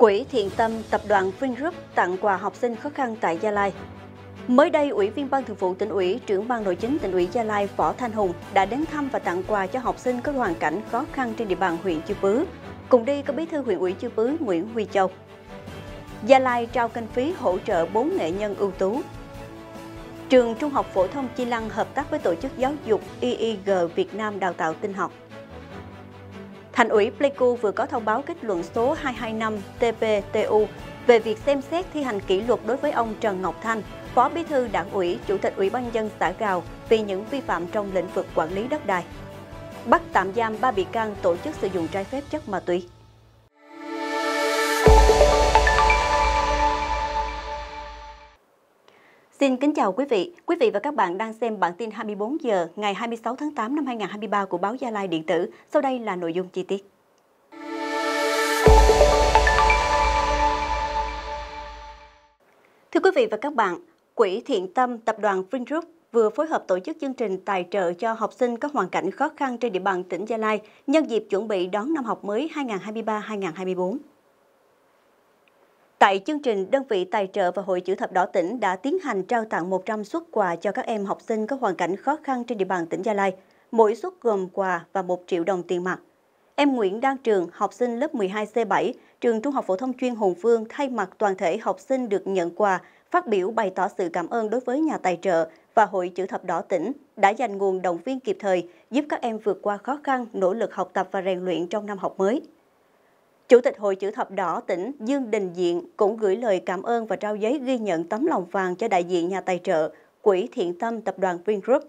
Quỹ Thiện Tâm Tập đoàn Vingroup tặng quà học sinh khó khăn tại Gia Lai. Mới đây, Ủy viên Ban Thường vụ tỉnh ủy, trưởng ban nội chính tỉnh ủy Gia Lai Võ Thanh Hùng đã đến thăm và tặng quà cho học sinh có hoàn cảnh khó khăn trên địa bàn huyện Chư Pứ. Cùng đi có bí thư huyện ủy Chư Pứ Nguyễn Huy Châu. Gia Lai trao kinh phí hỗ trợ 4 nghệ nhân ưu tú. Trường Trung học Phổ thông Chi Lăng hợp tác với Tổ chức Giáo dục IIG Việt Nam đào tạo tinh học. Thành ủy Pleiku vừa có thông báo kết luận số 225 TPTU về việc xem xét thi hành kỷ luật đối với ông Trần Ngọc Thanh, Phó Bí thư Đảng ủy, Chủ tịch Ủy ban dân xã Gào vì những vi phạm trong lĩnh vực quản lý đất đai. Bắt tạm giam ba bị can tổ chức sử dụng trái phép chất ma túy. Xin kính chào quý vị. Quý vị và các bạn đang xem bản tin 24 giờ ngày 26 tháng 8 năm 2023 của báo Gia Lai Điện tử. Sau đây là nội dung chi tiết. Thưa quý vị và các bạn, Quỹ Thiện Tâm Tập đoàn Vingroup vừa phối hợp tổ chức chương trình tài trợ cho học sinh có hoàn cảnh khó khăn trên địa bàn tỉnh Gia Lai nhân dịp chuẩn bị đón năm học mới 2023-2024. Tại chương trình, đơn vị tài trợ và Hội chữ thập đỏ tỉnh đã tiến hành trao tặng 100 suất quà cho các em học sinh có hoàn cảnh khó khăn trên địa bàn tỉnh Gia Lai. Mỗi suất gồm quà và 1 triệu đồng tiền mặt. Em Nguyễn Đăng Trường, học sinh lớp 12C7, trường Trung học phổ thông chuyên Hùng Phương, thay mặt toàn thể học sinh được nhận quà, phát biểu bày tỏ sự cảm ơn đối với nhà tài trợ và Hội chữ thập đỏ tỉnh đã dành nguồn động viên kịp thời giúp các em vượt qua khó khăn, nỗ lực học tập và rèn luyện trong năm học mới. Chủ tịch Hội Chữ Thập Đỏ tỉnh Dương Đình Diện cũng gửi lời cảm ơn và trao giấy ghi nhận tấm lòng vàng cho đại diện nhà tài trợ Quỹ Thiện Tâm Tập đoàn Vingroup.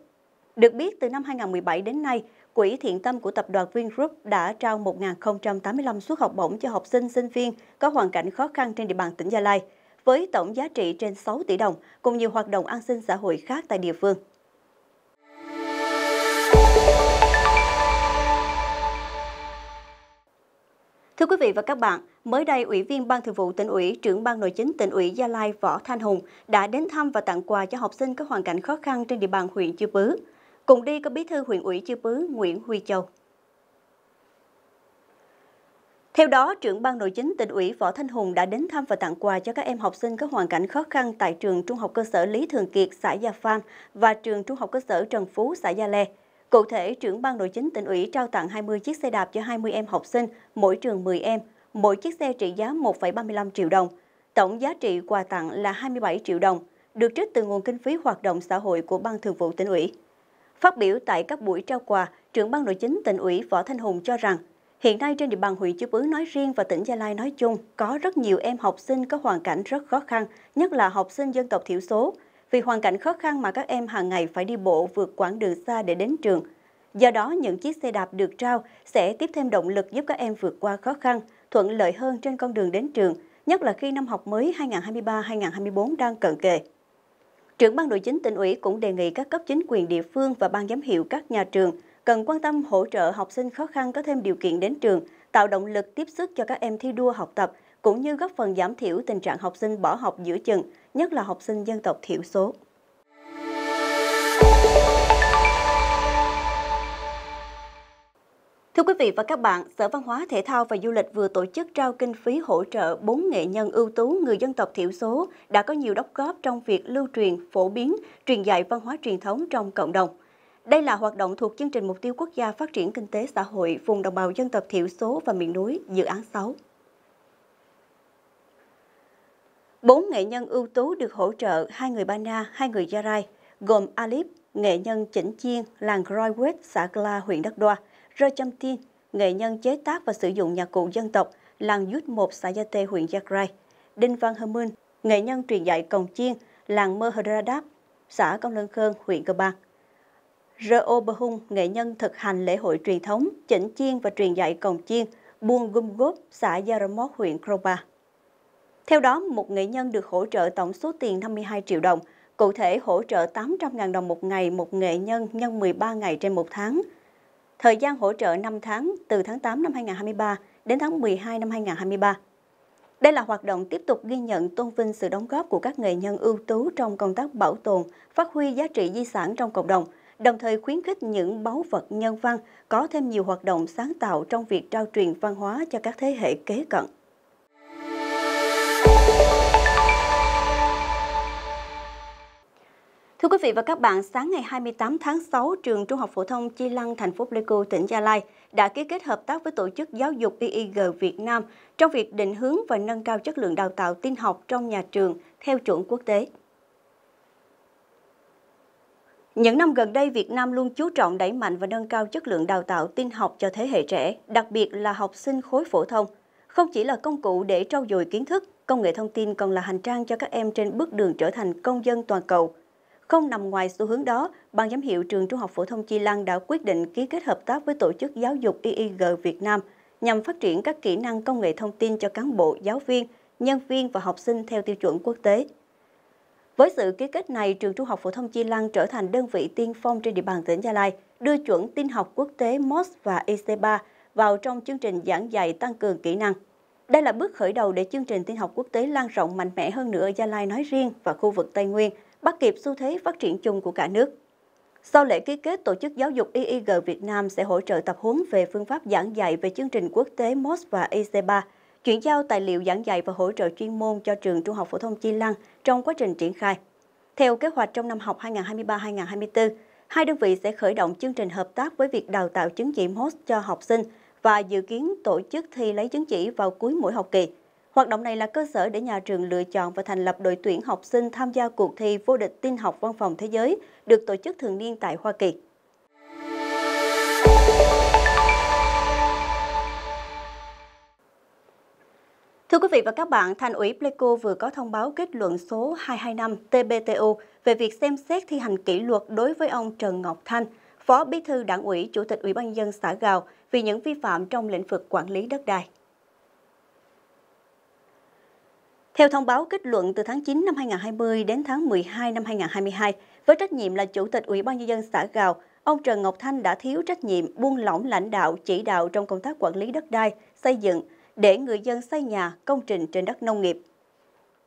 Được biết, từ năm 2017 đến nay, Quỹ Thiện Tâm của Tập đoàn Vingroup đã trao 1.085 suất học bổng cho học sinh, sinh viên có hoàn cảnh khó khăn trên địa bàn tỉnh Gia Lai, với tổng giá trị trên 6 tỷ đồng, cùng nhiều hoạt động an sinh xã hội khác tại địa phương. Thưa quý vị và các bạn, mới đây Ủy viên Ban Thường vụ tỉnh ủy, trưởng Ban Nội chính tỉnh ủy Gia Lai Võ Thanh Hùng đã đến thăm và tặng quà cho học sinh có hoàn cảnh khó khăn trên địa bàn huyện Chư Pứ. Cùng đi có Bí thư huyện ủy Chư Pứ Nguyễn Huy Châu. Theo đó, trưởng ban nội chính tỉnh ủy Võ Thanh Hùng đã đến thăm và tặng quà cho các em học sinh có hoàn cảnh khó khăn tại trường Trung học cơ sở Lý Thường Kiệt, xã Gia Phan và trường Trung học cơ sở Trần Phú, xã Gia Lê. Cụ thể, trưởng ban nội chính tỉnh ủy trao tặng 20 chiếc xe đạp cho 20 em học sinh, mỗi trường 10 em, mỗi chiếc xe trị giá 1,35 triệu đồng. Tổng giá trị quà tặng là 27 triệu đồng, được trích từ nguồn kinh phí hoạt động xã hội của Ban Thường vụ tỉnh ủy. Phát biểu tại các buổi trao quà, trưởng ban nội chính tỉnh ủy Võ Thanh Hùng cho rằng, hiện nay trên địa bàn huyện Chư Pứ nói riêng và tỉnh Gia Lai nói chung, có rất nhiều em học sinh có hoàn cảnh rất khó khăn, nhất là học sinh dân tộc thiểu số, vì hoàn cảnh khó khăn mà các em hàng ngày phải đi bộ vượt quãng đường xa để đến trường. Do đó, những chiếc xe đạp được trao sẽ tiếp thêm động lực giúp các em vượt qua khó khăn, thuận lợi hơn trên con đường đến trường, nhất là khi năm học mới 2023-2024 đang cận kề. Trưởng ban nội chính tỉnh ủy cũng đề nghị các cấp chính quyền địa phương và ban giám hiệu các nhà trường cần quan tâm hỗ trợ học sinh khó khăn có thêm điều kiện đến trường, tạo động lực tiếp sức cho các em thi đua học tập, cũng như góp phần giảm thiểu tình trạng học sinh bỏ học giữa chừng, nhất là học sinh dân tộc thiểu số. Thưa quý vị và các bạn, Sở Văn hóa Thể thao và Du lịch vừa tổ chức trao kinh phí hỗ trợ 4 nghệ nhân ưu tú người dân tộc thiểu số đã có nhiều đóng góp trong việc lưu truyền, phổ biến, truyền dạy văn hóa truyền thống trong cộng đồng. Đây là hoạt động thuộc chương trình Mục tiêu Quốc gia Phát triển Kinh tế Xã hội vùng đồng bào dân tộc thiểu số và miền núi, dự án 6. Bốn nghệ nhân ưu tú được hỗ trợ hai người Ba Na, hai người Gia Rai, gồm Alip, nghệ nhân chỉnh chiên làng Groiwet, xã Gla, huyện Đắk Đoa, Rơ Chăm Tiên, nghệ nhân chế tác và sử dụng nhạc cụ dân tộc, làng Yut Một, xã Gia Tê, huyện Gia Rai, Đinh Văn Hơ Minh, nghệ nhân truyền dạy cồng chiên, làng Mơ Hờ Đáp, xã Công Lân Khơn, huyện Cơ Bang. R.O. Bờ Hung, nghệ nhân thực hành lễ hội truyền thống, chỉnh chiên và truyền dạy cồng chiên, buôn gum góp, xã Gia Ramot, huyện Kroba. Theo đó, một nghệ nhân được hỗ trợ tổng số tiền 52 triệu đồng, cụ thể hỗ trợ 800.000 đồng một ngày một nghệ nhân nhân 13 ngày trên một tháng. Thời gian hỗ trợ 5 tháng từ tháng 8 năm 2023 đến tháng 12 năm 2023. Đây là hoạt động tiếp tục ghi nhận tôn vinh sự đóng góp của các nghệ nhân ưu tú trong công tác bảo tồn, phát huy giá trị di sản trong cộng đồng, đồng thời khuyến khích những báu vật nhân văn có thêm nhiều hoạt động sáng tạo trong việc trao truyền văn hóa cho các thế hệ kế cận. Thưa quý vị và các bạn, sáng ngày 28 tháng 6, trường Trung học phổ thông Chi Lăng, thành phố Pleiku, tỉnh Gia Lai đã ký kết hợp tác với tổ chức giáo dục IIG Việt Nam trong việc định hướng và nâng cao chất lượng đào tạo tin học trong nhà trường theo chuẩn quốc tế. Những năm gần đây, Việt Nam luôn chú trọng đẩy mạnh và nâng cao chất lượng đào tạo tin học cho thế hệ trẻ, đặc biệt là học sinh khối phổ thông. Không chỉ là công cụ để trau dồi kiến thức, công nghệ thông tin còn là hành trang cho các em trên bước đường trở thành công dân toàn cầu – không nằm ngoài xu hướng đó, Ban giám hiệu Trường Trung học Phổ thông Chi Lăng đã quyết định ký kết hợp tác với Tổ chức Giáo dục IIG Việt Nam nhằm phát triển các kỹ năng công nghệ thông tin cho cán bộ, giáo viên, nhân viên và học sinh theo tiêu chuẩn quốc tế. Với sự ký kết này, Trường Trung học Phổ thông Chi Lăng trở thành đơn vị tiên phong trên địa bàn tỉnh Gia Lai, đưa chuẩn tin học quốc tế MOS và EC3 vào trong chương trình giảng dạy tăng cường kỹ năng. Đây là bước khởi đầu để chương trình tin học quốc tế lan rộng mạnh mẽ hơn nữa ở Gia Lai nói riêng và khu vực Tây Nguyên – bắt kịp xu thế phát triển chung của cả nước. Sau lễ ký kết, Tổ chức Giáo dục IIG Việt Nam sẽ hỗ trợ tập huấn về phương pháp giảng dạy về chương trình quốc tế MOS và IC3, chuyển giao tài liệu giảng dạy và hỗ trợ chuyên môn cho trường Trung học phổ thông Chi Lăng trong quá trình triển khai. Theo kế hoạch trong năm học 2023-2024, hai đơn vị sẽ khởi động chương trình hợp tác với việc đào tạo chứng chỉ MOS cho học sinh và dự kiến tổ chức thi lấy chứng chỉ vào cuối mỗi học kỳ. Hoạt động này là cơ sở để nhà trường lựa chọn và thành lập đội tuyển học sinh tham gia cuộc thi vô địch tin học văn phòng thế giới được tổ chức thường niên tại Hoa Kỳ. Thưa quý vị và các bạn, Thành ủy Pleiku vừa có thông báo kết luận số 225 TBTU về việc xem xét thi hành kỷ luật đối với ông Trần Ngọc Thanh, Phó Bí thư Đảng ủy, Chủ tịch Ủy ban dân xã Gào vì những vi phạm trong lĩnh vực quản lý đất đai. Theo thông báo kết luận từ tháng 9 năm 2020 đến tháng 12 năm 2022, với trách nhiệm là Chủ tịch Ủy ban Nhân dân xã Gào, ông Trần Ngọc Thanh đã thiếu trách nhiệm buông lỏng lãnh đạo chỉ đạo trong công tác quản lý đất đai, xây dựng để người dân xây nhà, công trình trên đất nông nghiệp.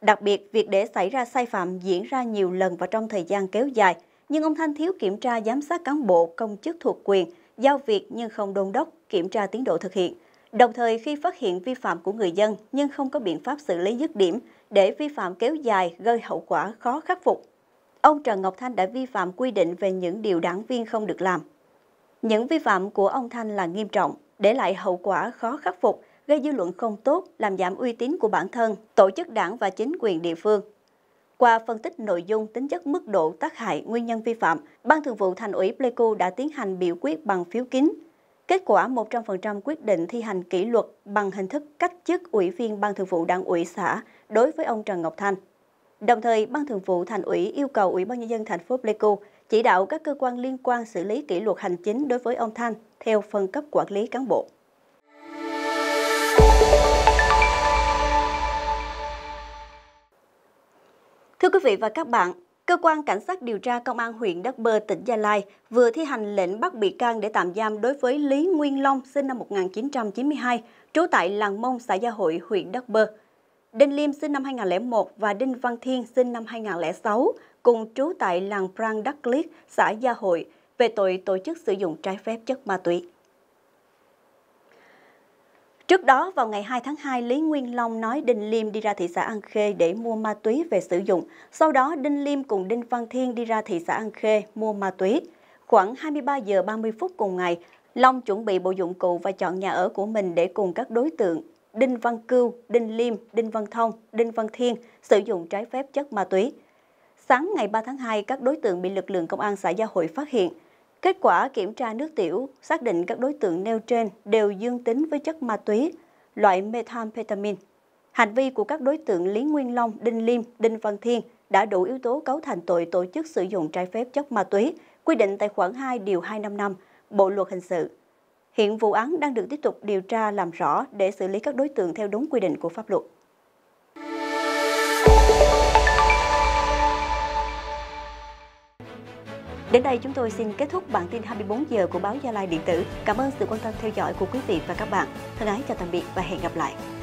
Đặc biệt, việc để xảy ra sai phạm diễn ra nhiều lần và trong thời gian kéo dài, nhưng ông Thanh thiếu kiểm tra giám sát cán bộ, công chức thuộc quyền, giao việc nhưng không đôn đốc, kiểm tra tiến độ thực hiện, Đồng thời khi phát hiện vi phạm của người dân nhưng không có biện pháp xử lý dứt điểm để vi phạm kéo dài gây hậu quả khó khắc phục. Ông Trần Ngọc Thanh đã vi phạm quy định về những điều đảng viên không được làm. Những vi phạm của ông Thanh là nghiêm trọng, để lại hậu quả khó khắc phục, gây dư luận không tốt, làm giảm uy tín của bản thân, tổ chức đảng và chính quyền địa phương. Qua phân tích nội dung, tính chất mức độ tác hại, nguyên nhân vi phạm, Ban Thường vụ Thành ủy Pleiku đã tiến hành biểu quyết bằng phiếu kín Kết quả 100% quyết định thi hành kỷ luật bằng hình thức cách chức ủy viên Ban Thường vụ Đảng ủy xã đối với ông Trần Ngọc Thanh. Đồng thời, Ban Thường vụ Thành ủy yêu cầu Ủy ban nhân dân thành phố Pleiku chỉ đạo các cơ quan liên quan xử lý kỷ luật hành chính đối với ông Thanh theo phân cấp quản lý cán bộ. Thưa quý vị và các bạn, Cơ quan Cảnh sát điều tra Công an huyện Đắk Bơ, tỉnh Gia Lai vừa thi hành lệnh bắt bị can để tạm giam đối với Lý Nguyên Long sinh năm 1992, trú tại làng Mông, xã Gia Hội, huyện Đắk Bơ. Đinh Liêm sinh năm 2001 và Đinh Văn Thiên sinh năm 2006 cùng trú tại làng Prang Đắk Liết, xã Gia Hội về tội tổ chức sử dụng trái phép chất ma túy. Trước đó, vào ngày 2 tháng 2, Lý Nguyên Long nói Đinh Liêm đi ra thị xã An Khê để mua ma túy về sử dụng. Sau đó, Đinh Liêm cùng Đinh Văn Thiên đi ra thị xã An Khê mua ma túy. Khoảng 23 giờ 30 phút cùng ngày, Long chuẩn bị bộ dụng cụ và chọn nhà ở của mình để cùng các đối tượng Đinh Văn Cưu, Đinh Liêm, Đinh Văn Thông, Đinh Văn Thiên sử dụng trái phép chất ma túy. Sáng ngày 3 tháng 2, các đối tượng bị lực lượng công an xã Gia Hội phát hiện – Kết quả kiểm tra nước tiểu xác định các đối tượng nêu trên đều dương tính với chất ma túy, loại methamphetamine. Hành vi của các đối tượng Lý Nguyên Long, Đinh Liêm, Đinh Văn Thiên đã đủ yếu tố cấu thành tội tổ chức sử dụng trái phép chất ma túy, quy định tại khoản 2 điều 255 Bộ luật hình sự. Hiện vụ án đang được tiếp tục điều tra làm rõ để xử lý các đối tượng theo đúng quy định của pháp luật. Đến đây chúng tôi xin kết thúc bản tin 24 giờ của báo Gia Lai điện tử. Cảm ơn sự quan tâm theo dõi của quý vị và các bạn. Thân ái chào tạm biệt và hẹn gặp lại.